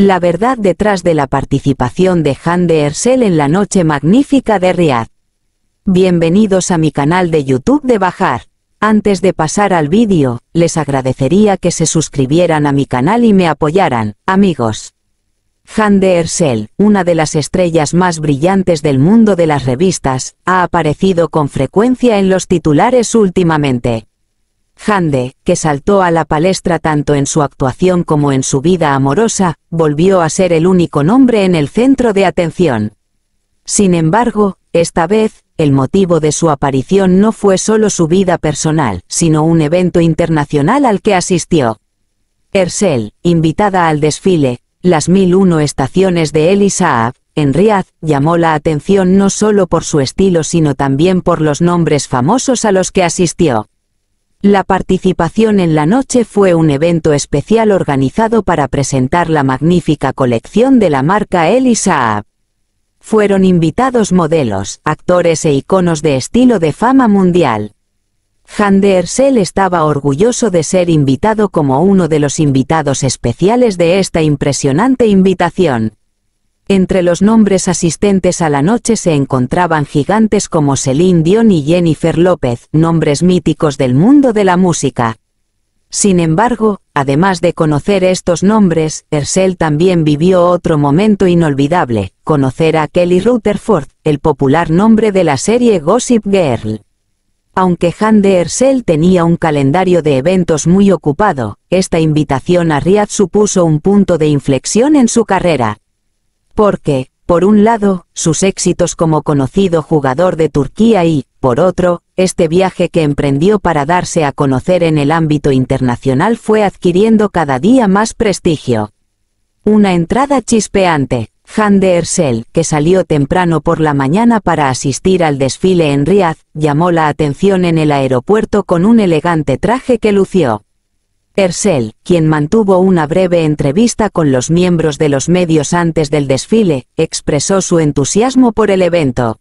La verdad detrás de la participación de Han de Ersel en la noche magnífica de Riad. Bienvenidos a mi canal de YouTube de Bajar. Antes de pasar al vídeo, les agradecería que se suscribieran a mi canal y me apoyaran, amigos. Han de Ersel, una de las estrellas más brillantes del mundo de las revistas, ha aparecido con frecuencia en los titulares últimamente. Hande, que saltó a la palestra tanto en su actuación como en su vida amorosa, volvió a ser el único nombre en el centro de atención. Sin embargo, esta vez, el motivo de su aparición no fue solo su vida personal, sino un evento internacional al que asistió. Ersel, invitada al desfile, las 1001 estaciones de Elisaab, en Riad, llamó la atención no solo por su estilo sino también por los nombres famosos a los que asistió. La participación en la noche fue un evento especial organizado para presentar la magnífica colección de la marca Elisa. Fueron invitados modelos, actores e iconos de estilo de fama mundial. Hande Ersel estaba orgulloso de ser invitado como uno de los invitados especiales de esta impresionante invitación. Entre los nombres asistentes a la noche se encontraban gigantes como Celine Dion y Jennifer López, nombres míticos del mundo de la música. Sin embargo, además de conocer estos nombres, Ersel también vivió otro momento inolvidable, conocer a Kelly Rutherford, el popular nombre de la serie Gossip Girl. Aunque Han de Ersel tenía un calendario de eventos muy ocupado, esta invitación a Riyadh supuso un punto de inflexión en su carrera porque, por un lado, sus éxitos como conocido jugador de Turquía y, por otro, este viaje que emprendió para darse a conocer en el ámbito internacional fue adquiriendo cada día más prestigio. Una entrada chispeante, Han de Ersel, que salió temprano por la mañana para asistir al desfile en Riad, llamó la atención en el aeropuerto con un elegante traje que lució. Ersel, quien mantuvo una breve entrevista con los miembros de los medios antes del desfile, expresó su entusiasmo por el evento.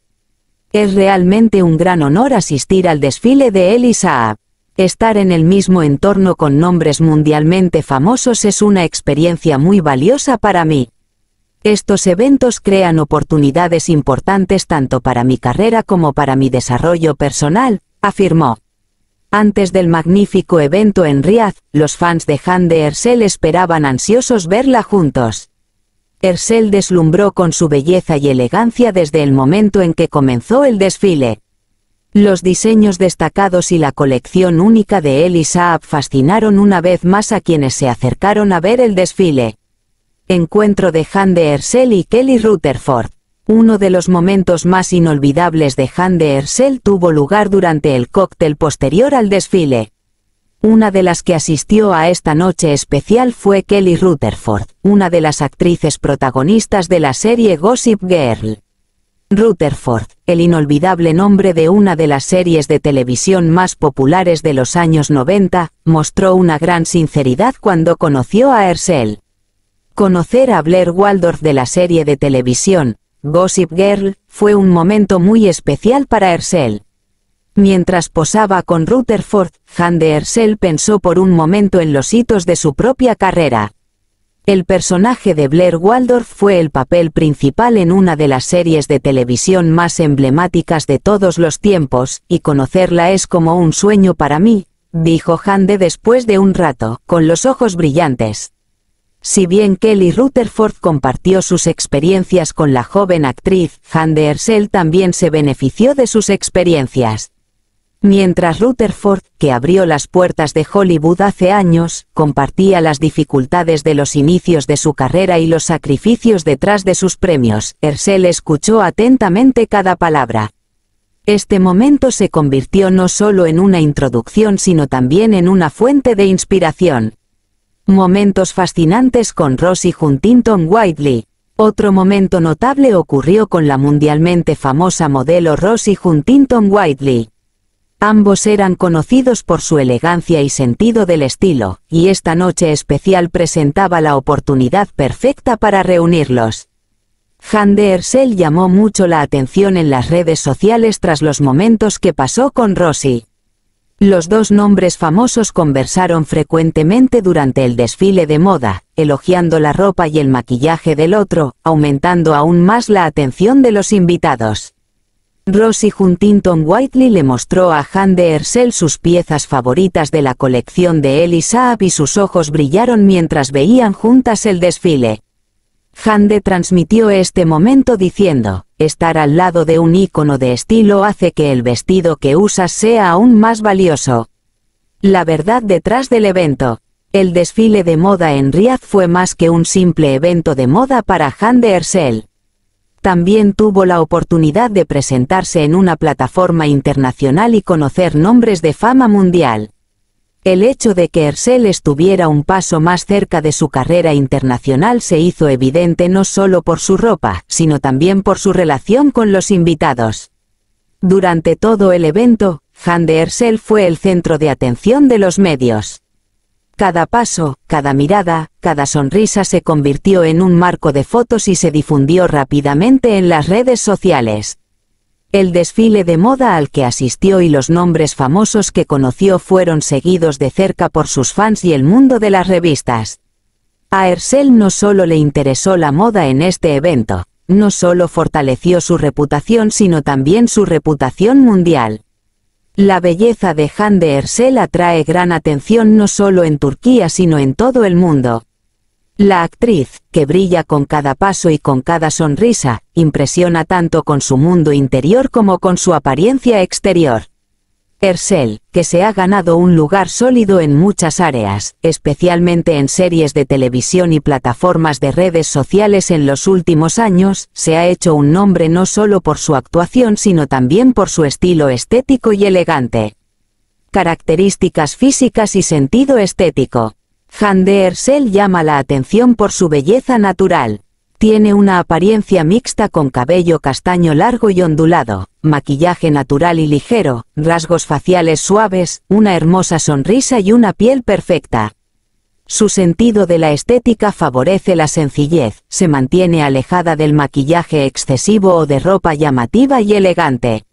Es realmente un gran honor asistir al desfile de Elisa. Estar en el mismo entorno con nombres mundialmente famosos es una experiencia muy valiosa para mí. Estos eventos crean oportunidades importantes tanto para mi carrera como para mi desarrollo personal, afirmó. Antes del magnífico evento en Riyadh, los fans de de Ersel esperaban ansiosos verla juntos. Ersel deslumbró con su belleza y elegancia desde el momento en que comenzó el desfile. Los diseños destacados y la colección única de Elisa Saab fascinaron una vez más a quienes se acercaron a ver el desfile. Encuentro de de Ersel y Kelly Rutherford. Uno de los momentos más inolvidables de Han de tuvo lugar durante el cóctel posterior al desfile. Una de las que asistió a esta noche especial fue Kelly Rutherford, una de las actrices protagonistas de la serie Gossip Girl. Rutherford, el inolvidable nombre de una de las series de televisión más populares de los años 90, mostró una gran sinceridad cuando conoció a ercel Conocer a Blair Waldorf de la serie de televisión, Gossip Girl, fue un momento muy especial para Ersel. Mientras posaba con Rutherford, Han de pensó por un momento en los hitos de su propia carrera. El personaje de Blair Waldorf fue el papel principal en una de las series de televisión más emblemáticas de todos los tiempos, y conocerla es como un sueño para mí, dijo Hande después de un rato, con los ojos brillantes. Si bien Kelly Rutherford compartió sus experiencias con la joven actriz, Han de Ersel también se benefició de sus experiencias. Mientras Rutherford, que abrió las puertas de Hollywood hace años, compartía las dificultades de los inicios de su carrera y los sacrificios detrás de sus premios, Ersel escuchó atentamente cada palabra. Este momento se convirtió no solo en una introducción sino también en una fuente de inspiración. Momentos fascinantes con Rosie Huntington Whiteley. Otro momento notable ocurrió con la mundialmente famosa modelo Rosie Huntington Whiteley. Ambos eran conocidos por su elegancia y sentido del estilo, y esta noche especial presentaba la oportunidad perfecta para reunirlos. Hande Ersel llamó mucho la atención en las redes sociales tras los momentos que pasó con Rossi. Los dos nombres famosos conversaron frecuentemente durante el desfile de moda, elogiando la ropa y el maquillaje del otro, aumentando aún más la atención de los invitados. Rosie Huntington Whiteley le mostró a Hande Ersel sus piezas favoritas de la colección de Elisa y sus ojos brillaron mientras veían juntas el desfile. Hande transmitió este momento diciendo, Estar al lado de un ícono de estilo hace que el vestido que usas sea aún más valioso. La verdad detrás del evento. El desfile de moda en Riyadh fue más que un simple evento de moda para de Ersel. También tuvo la oportunidad de presentarse en una plataforma internacional y conocer nombres de fama mundial. El hecho de que Ersel estuviera un paso más cerca de su carrera internacional se hizo evidente no solo por su ropa, sino también por su relación con los invitados. Durante todo el evento, de Ersel fue el centro de atención de los medios. Cada paso, cada mirada, cada sonrisa se convirtió en un marco de fotos y se difundió rápidamente en las redes sociales. El desfile de moda al que asistió y los nombres famosos que conoció fueron seguidos de cerca por sus fans y el mundo de las revistas. A Ersel no solo le interesó la moda en este evento, no solo fortaleció su reputación sino también su reputación mundial. La belleza de Han de Ersel atrae gran atención no solo en Turquía sino en todo el mundo, la actriz, que brilla con cada paso y con cada sonrisa, impresiona tanto con su mundo interior como con su apariencia exterior. Ersel, que se ha ganado un lugar sólido en muchas áreas, especialmente en series de televisión y plataformas de redes sociales en los últimos años, se ha hecho un nombre no solo por su actuación sino también por su estilo estético y elegante. Características físicas y sentido estético. Hande llama la atención por su belleza natural. Tiene una apariencia mixta con cabello castaño largo y ondulado, maquillaje natural y ligero, rasgos faciales suaves, una hermosa sonrisa y una piel perfecta. Su sentido de la estética favorece la sencillez, se mantiene alejada del maquillaje excesivo o de ropa llamativa y elegante.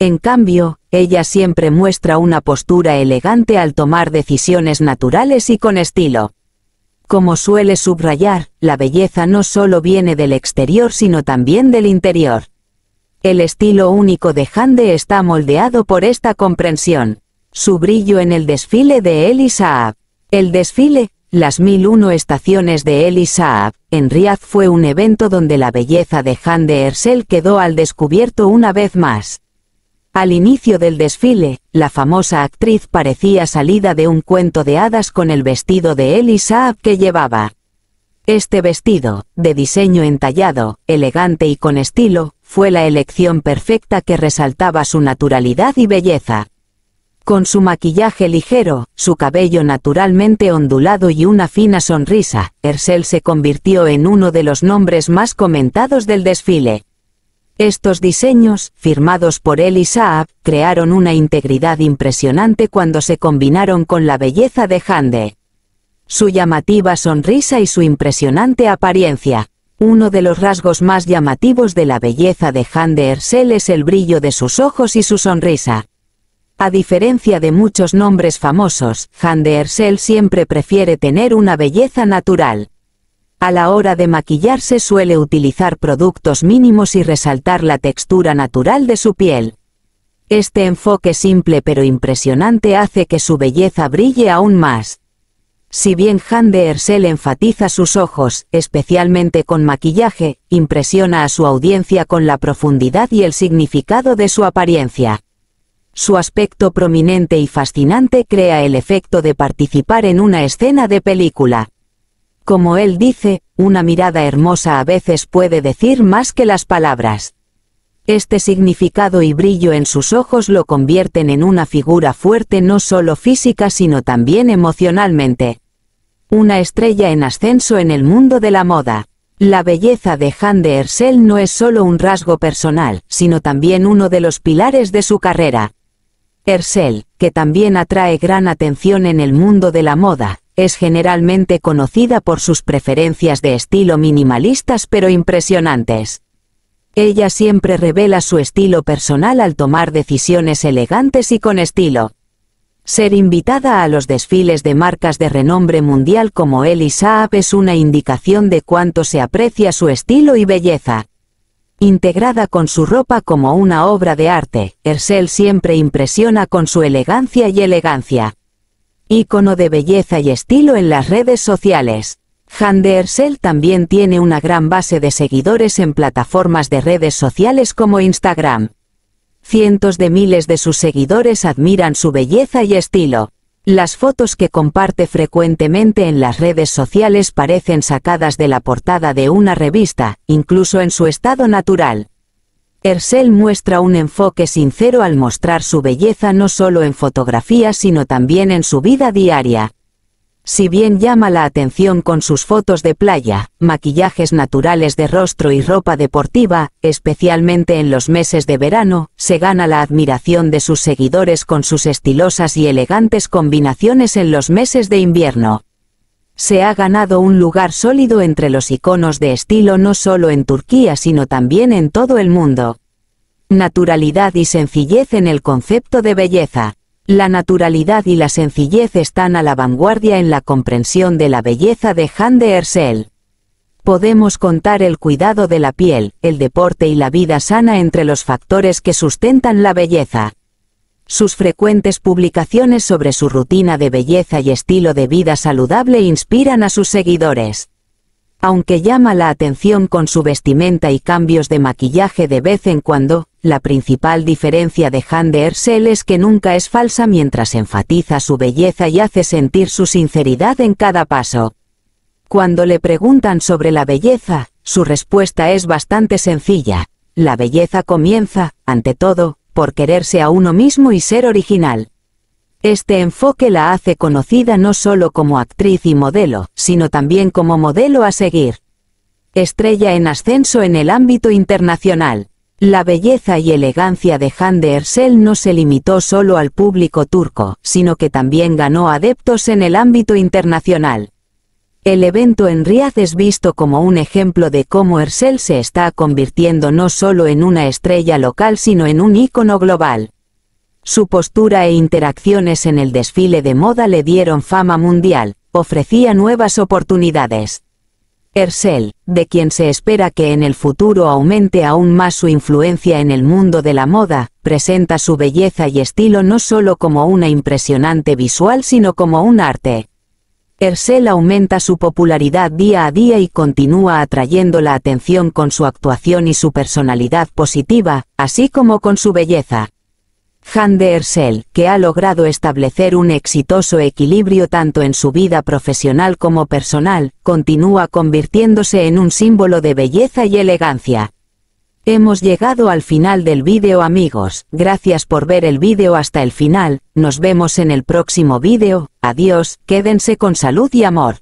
En cambio, ella siempre muestra una postura elegante al tomar decisiones naturales y con estilo. Como suele subrayar, la belleza no solo viene del exterior sino también del interior. El estilo único de Hande está moldeado por esta comprensión. Su brillo en el desfile de Elisaab. El desfile, las 1001 estaciones de Elisaab, en Riyadh fue un evento donde la belleza de Hande Ersel quedó al descubierto una vez más. Al inicio del desfile, la famosa actriz parecía salida de un cuento de hadas con el vestido de Elisa que llevaba. Este vestido, de diseño entallado, elegante y con estilo, fue la elección perfecta que resaltaba su naturalidad y belleza. Con su maquillaje ligero, su cabello naturalmente ondulado y una fina sonrisa, Ersel se convirtió en uno de los nombres más comentados del desfile. Estos diseños, firmados por él y Saab, crearon una integridad impresionante cuando se combinaron con la belleza de Hande. Su llamativa sonrisa y su impresionante apariencia. Uno de los rasgos más llamativos de la belleza de Hande Ersel es el brillo de sus ojos y su sonrisa. A diferencia de muchos nombres famosos, Hande Ersel siempre prefiere tener una belleza natural. A la hora de maquillarse suele utilizar productos mínimos y resaltar la textura natural de su piel. Este enfoque simple pero impresionante hace que su belleza brille aún más. Si bien Han de Ersel enfatiza sus ojos, especialmente con maquillaje, impresiona a su audiencia con la profundidad y el significado de su apariencia. Su aspecto prominente y fascinante crea el efecto de participar en una escena de película. Como él dice, una mirada hermosa a veces puede decir más que las palabras. Este significado y brillo en sus ojos lo convierten en una figura fuerte no solo física sino también emocionalmente. Una estrella en ascenso en el mundo de la moda. La belleza de Han de Ersel no es solo un rasgo personal, sino también uno de los pilares de su carrera. Ersel, que también atrae gran atención en el mundo de la moda, es generalmente conocida por sus preferencias de estilo minimalistas pero impresionantes. Ella siempre revela su estilo personal al tomar decisiones elegantes y con estilo. Ser invitada a los desfiles de marcas de renombre mundial como Elisa Saab es una indicación de cuánto se aprecia su estilo y belleza. Integrada con su ropa como una obra de arte, Ersel siempre impresiona con su elegancia y elegancia ícono de belleza y estilo en las redes sociales. Handersel también tiene una gran base de seguidores en plataformas de redes sociales como Instagram. Cientos de miles de sus seguidores admiran su belleza y estilo. Las fotos que comparte frecuentemente en las redes sociales parecen sacadas de la portada de una revista, incluso en su estado natural. Hercel muestra un enfoque sincero al mostrar su belleza no solo en fotografía sino también en su vida diaria. Si bien llama la atención con sus fotos de playa, maquillajes naturales de rostro y ropa deportiva, especialmente en los meses de verano, se gana la admiración de sus seguidores con sus estilosas y elegantes combinaciones en los meses de invierno se ha ganado un lugar sólido entre los iconos de estilo no solo en Turquía sino también en todo el mundo. Naturalidad y sencillez en el concepto de belleza. La naturalidad y la sencillez están a la vanguardia en la comprensión de la belleza de Hande Ersel. Podemos contar el cuidado de la piel, el deporte y la vida sana entre los factores que sustentan la belleza. Sus frecuentes publicaciones sobre su rutina de belleza y estilo de vida saludable inspiran a sus seguidores. Aunque llama la atención con su vestimenta y cambios de maquillaje de vez en cuando, la principal diferencia de Han de es que nunca es falsa mientras enfatiza su belleza y hace sentir su sinceridad en cada paso. Cuando le preguntan sobre la belleza, su respuesta es bastante sencilla. La belleza comienza, ante todo, por quererse a uno mismo y ser original. Este enfoque la hace conocida no solo como actriz y modelo, sino también como modelo a seguir. Estrella en ascenso en el ámbito internacional. La belleza y elegancia de Hande Ersel no se limitó solo al público turco, sino que también ganó adeptos en el ámbito internacional. El evento en Ríaz es visto como un ejemplo de cómo Ercel se está convirtiendo no solo en una estrella local sino en un ícono global. Su postura e interacciones en el desfile de moda le dieron fama mundial, ofrecía nuevas oportunidades. Ercel, de quien se espera que en el futuro aumente aún más su influencia en el mundo de la moda, presenta su belleza y estilo no solo como una impresionante visual sino como un arte. Ersel aumenta su popularidad día a día y continúa atrayendo la atención con su actuación y su personalidad positiva, así como con su belleza. de Ersel, que ha logrado establecer un exitoso equilibrio tanto en su vida profesional como personal, continúa convirtiéndose en un símbolo de belleza y elegancia. Hemos llegado al final del vídeo amigos, gracias por ver el vídeo hasta el final, nos vemos en el próximo vídeo, adiós, quédense con salud y amor.